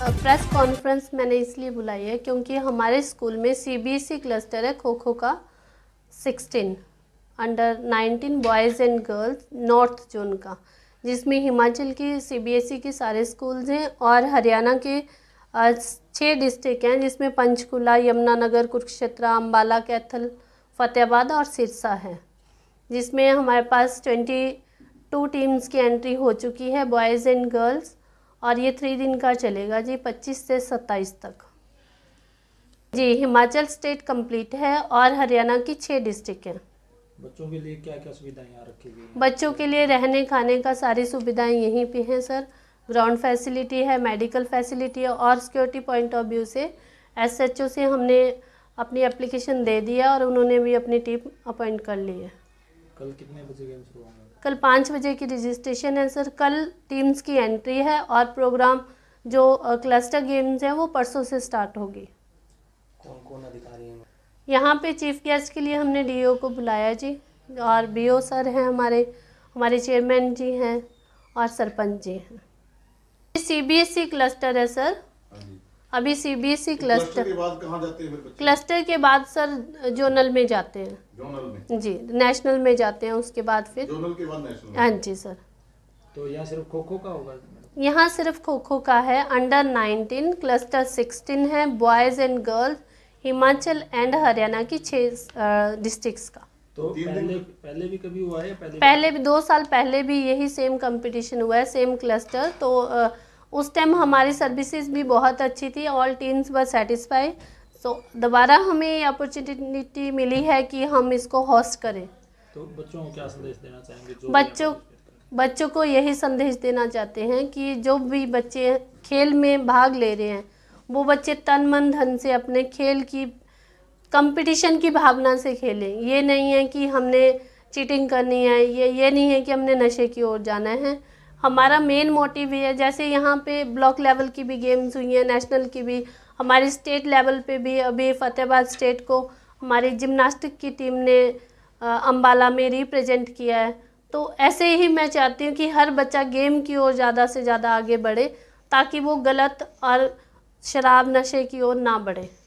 press conference मैंने इसलिए बुलाई है क्योंकि हमारे स्कूल में सीबीएसई क्लस्टर e है खो खो का sixteen under nineteen boys and girls north zone का जिसमें हिमाचल के सीबीएसई e के सारे स्कूल्स हैं और हरियाणा के छः डिस्ट्रिक्ट हैं जिसमें पंचकुला यमुनानगर कुरुक्षेत्र अम्बाला कैथल फतेहाबाद और सिरसा है जिसमें हमारे पास ट्वेंटी टू टीम्स की एंट्री हो चुकी है बॉयज़ एंड गर्ल्स और ये थ्री दिन का चलेगा जी पच्चीस से सत्ताईस तक जी हिमाचल स्टेट कंप्लीट है और हरियाणा की छः डिस्ट्रिक्ट हैं बच्चों के लिए क्या क्या सुविधाएं यहाँ रखी गई बच्चों के लिए रहने खाने का सारी सुविधाएं यहीं पे हैं सर ग्राउंड फैसिलिटी है मेडिकल फैसिलिटी है और सिक्योरिटी पॉइंट ऑफ व्यू से एसएचओ से हमने अपनी एप्लीकेशन दे दिया और उन्होंने भी अपनी टीम अपॉइंट कर ली है कल कितने बजे गेम शुरू होंगे कल पाँच बजे की रजिस्ट्रेशन है सर कल टीम्स की एंट्री है और प्रोग्राम जो क्लस्टर गेम्स हैं वो परसों से स्टार्ट होगी कौन कौन अधिकारी हैं यहाँ पे चीफ गेस्ट के लिए हमने डीओ को बुलाया जी और बीओ सर हैं हमारे हमारे चेयरमैन जी हैं और सरपंच जी हैं C B S E cluster है सर अभी C B S E cluster cluster के बाद सर जोनल में जाते हैं में जी नेशनल में जाते हैं उसके बाद फिर हाँ जी सर तो यहाँ सिर्फ खो खो का होगा यहाँ सिर्फ खो खो का है अंडर 19 क्लस्टर 16 है boys and girls Himachal and Haryana की छह डिस्ट्रिक्ट्स का तो पहले पहले भी कभी हुआ है पहले, पहले भी दो साल पहले भी यही सेम कंपटीशन हुआ है सेम क्लस्टर तो आ, उस टाइम हमारी सर्विसेज भी बहुत अच्छी थी ऑल टीम्स व सेटिस्फाई सो दोबारा हमें ये अपॉर्चुनिटी मिली है कि हम इसको होस्ट करें तो बच्चों को क्या संदेश देना चाहेंगे बच्चों बच्चों को यही संदेश देना चाहते हैं कि जो भी बच्चे खेल में भाग ले रहे हैं वो बच्चे तन मन धन से अपने खेल की कंपटीशन की भावना से खेलें ये नहीं है कि हमने चीटिंग करनी है ये ये नहीं है कि हमने नशे की ओर जाना है हमारा मेन मोटिव ये है जैसे यहाँ पे ब्लॉक लेवल की भी गेम्स हुई हैं नेशनल की भी हमारे स्टेट लेवल पे भी अभी फतेहाबाद स्टेट को हमारी जिमनास्टिक की टीम ने अम्बाला में रिप्रेजेंट किया है तो ऐसे ही मैं चाहती हूँ कि हर बच्चा गेम की ओर ज़्यादा से ज़्यादा आगे बढ़े ताकि वो गलत और शराब नशे की ओर ना बढ़े